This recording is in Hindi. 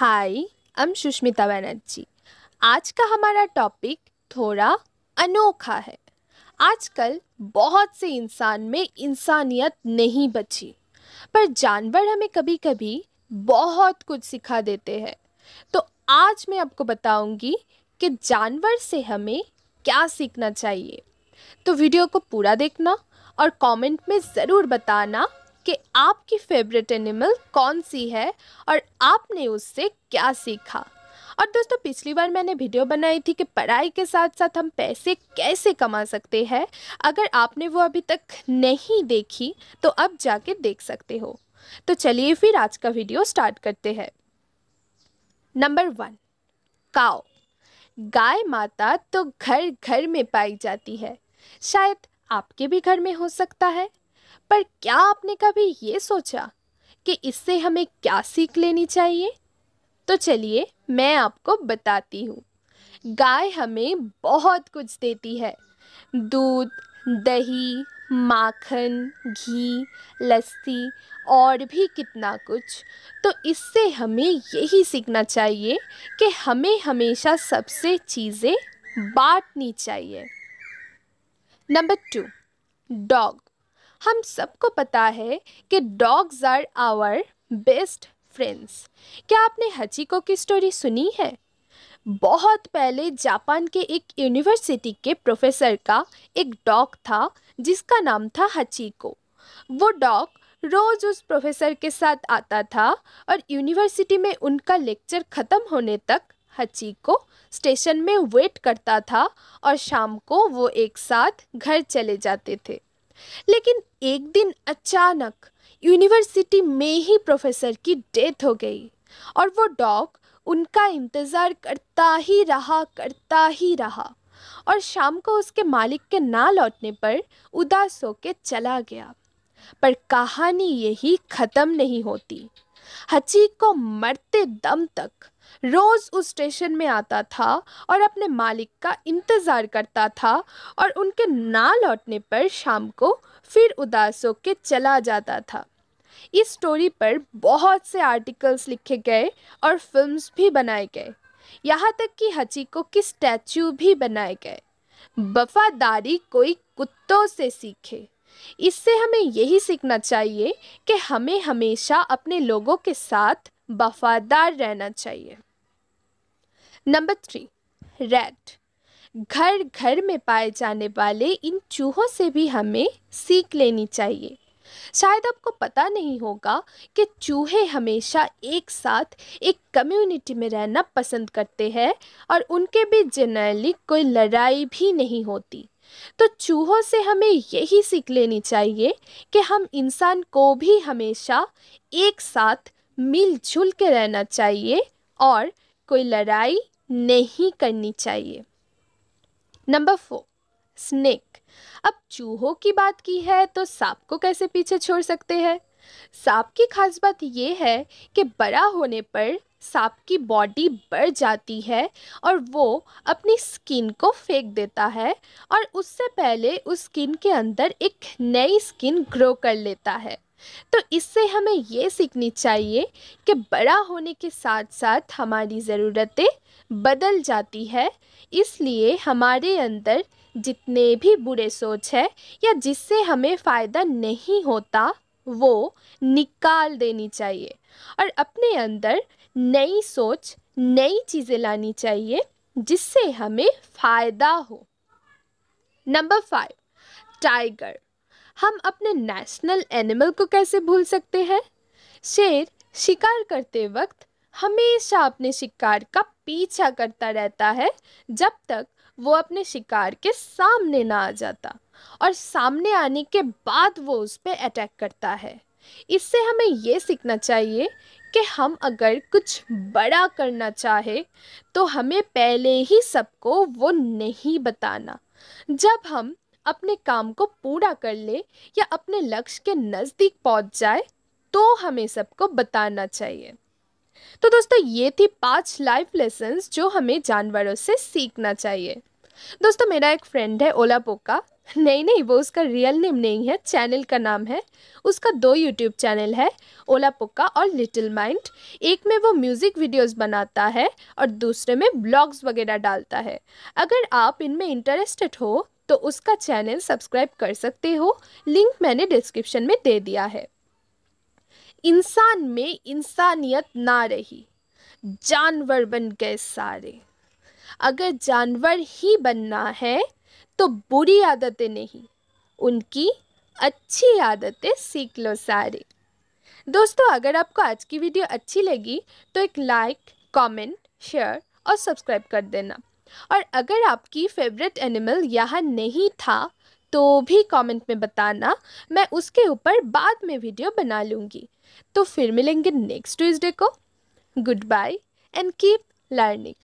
हाय हम सुष्मिता बनर्जी आज का हमारा टॉपिक थोड़ा अनोखा है आजकल बहुत से इंसान में इंसानियत नहीं बची पर जानवर हमें कभी कभी बहुत कुछ सिखा देते हैं तो आज मैं आपको बताऊंगी कि जानवर से हमें क्या सीखना चाहिए तो वीडियो को पूरा देखना और कमेंट में ज़रूर बताना कि आपकी फेवरेट एनिमल कौन सी है और आपने उससे क्या सीखा और दोस्तों पिछली बार मैंने वीडियो बनाई थी कि पढ़ाई के साथ साथ हम पैसे कैसे कमा सकते हैं अगर आपने वो अभी तक नहीं देखी तो अब जाके देख सकते हो तो चलिए फिर आज का वीडियो स्टार्ट करते हैं नंबर वन काओ गाय माता तो घर घर में पाई जाती है शायद आपके भी घर में हो सकता है पर क्या आपने कभी ये सोचा कि इससे हमें क्या सीख लेनी चाहिए तो चलिए मैं आपको बताती हूँ गाय हमें बहुत कुछ देती है दूध दही माखन घी लस्सी और भी कितना कुछ तो इससे हमें यही सीखना चाहिए कि हमें हमेशा सबसे चीज़ें बांटनी चाहिए नंबर टू डॉग हम सबको पता है कि dogs are our best friends क्या आपने हचिको की स्टोरी सुनी है बहुत पहले जापान के एक यूनिवर्सिटी के प्रोफेसर का एक डॉग था जिसका नाम था हचिको वो डॉग रोज़ उस प्रोफेसर के साथ आता था और यूनिवर्सिटी में उनका लेक्चर ख़त्म होने तक हचिको स्टेशन में वेट करता था और शाम को वो एक साथ घर चले जाते थे लेकिन एक दिन अचानक यूनिवर्सिटी में ही प्रोफेसर की डेथ हो गई और वो डॉग उनका इंतज़ार करता ही रहा करता ही रहा और शाम को उसके मालिक के ना लौटने पर उदास होके चला गया पर कहानी यही ख़त्म नहीं होती हची को मरते दम तक रोज़ उस स्टेशन में आता था और अपने मालिक का इंतज़ार करता था और उनके ना लौटने पर शाम को फिर उदास होकर चला जाता था इस स्टोरी पर बहुत से आर्टिकल्स लिखे गए और फिल्म्स भी बनाए गए यहाँ तक कि को की स्टैचू भी बनाए गए वफादारी कोई कुत्तों से सीखे इससे हमें यही सीखना चाहिए कि हमें हमेशा अपने लोगों के साथ वफादार रहना चाहिए नंबर थ्री रेड घर घर में पाए जाने वाले इन चूहों से भी हमें सीख लेनी चाहिए शायद आपको पता नहीं होगा कि चूहे हमेशा एक साथ एक कम्युनिटी में रहना पसंद करते हैं और उनके बीच जनरली कोई लड़ाई भी नहीं होती तो चूहों से हमें यही सीख लेनी चाहिए कि हम इंसान को भी हमेशा एक साथ मिलजुल के रहना चाहिए और कोई लड़ाई नहीं करनी चाहिए नंबर फोर स्नेक अब चूहों की बात की है तो सांप को कैसे पीछे छोड़ सकते हैं सांप की खास बात यह है कि बड़ा होने पर सांप की बॉडी बढ़ जाती है और वो अपनी स्किन को फेंक देता है और उससे पहले उस स्किन के अंदर एक नई स्किन ग्रो कर लेता है तो इससे हमें ये सीखनी चाहिए कि बड़ा होने के साथ साथ हमारी ज़रूरतें बदल जाती है इसलिए हमारे अंदर जितने भी बुरे सोच है या जिससे हमें फ़ायदा नहीं होता वो निकाल देनी चाहिए और अपने अंदर नई सोच नई चीज़ें लानी चाहिए जिससे हमें फ़ायदा हो नंबर फाइव टाइगर हम अपने नेशनल एनिमल को कैसे भूल सकते हैं शेर शिकार करते वक्त हमेशा अपने शिकार का पीछा करता रहता है जब तक वो अपने शिकार के सामने ना आ जाता और सामने आने के बाद वो उस पर अटैक करता है इससे हमें ये सीखना चाहिए कि हम अगर कुछ बड़ा करना चाहे तो हमें पहले ही सबको वो नहीं बताना जब हम अपने काम को पूरा कर ले या अपने लक्ष्य के नज़दीक पहुंच जाए तो हमें सबको बताना चाहिए तो दोस्तों ये थी पांच लाइफ लेसन जो हमें जानवरों से सीखना चाहिए दोस्तों मेरा एक फ्रेंड है ओला पोका नहीं नहीं वो उसका रियल नेम नहीं है चैनल का नाम है उसका दो यूट्यूब चैनल है ओला पुक्का और लिटिल माइंड एक में वो म्यूज़िक वीडियोस बनाता है और दूसरे में ब्लॉग्स वगैरह डालता है अगर आप इनमें इंटरेस्टेड हो तो उसका चैनल सब्सक्राइब कर सकते हो लिंक मैंने डिस्क्रिप्शन में दे दिया है इंसान में इंसानियत ना रही जानवर बन गए सारे अगर जानवर ही बनना है तो बुरी आदतें नहीं उनकी अच्छी आदतें सीख लो सारे दोस्तों अगर आपको आज की वीडियो अच्छी लगी तो एक लाइक कमेंट, शेयर और सब्सक्राइब कर देना और अगर आपकी फेवरेट एनिमल यहाँ नहीं था तो भी कमेंट में बताना मैं उसके ऊपर बाद में वीडियो बना लूँगी तो फिर मिलेंगे नेक्स्ट ट्यूजडे को goodbye and keep learning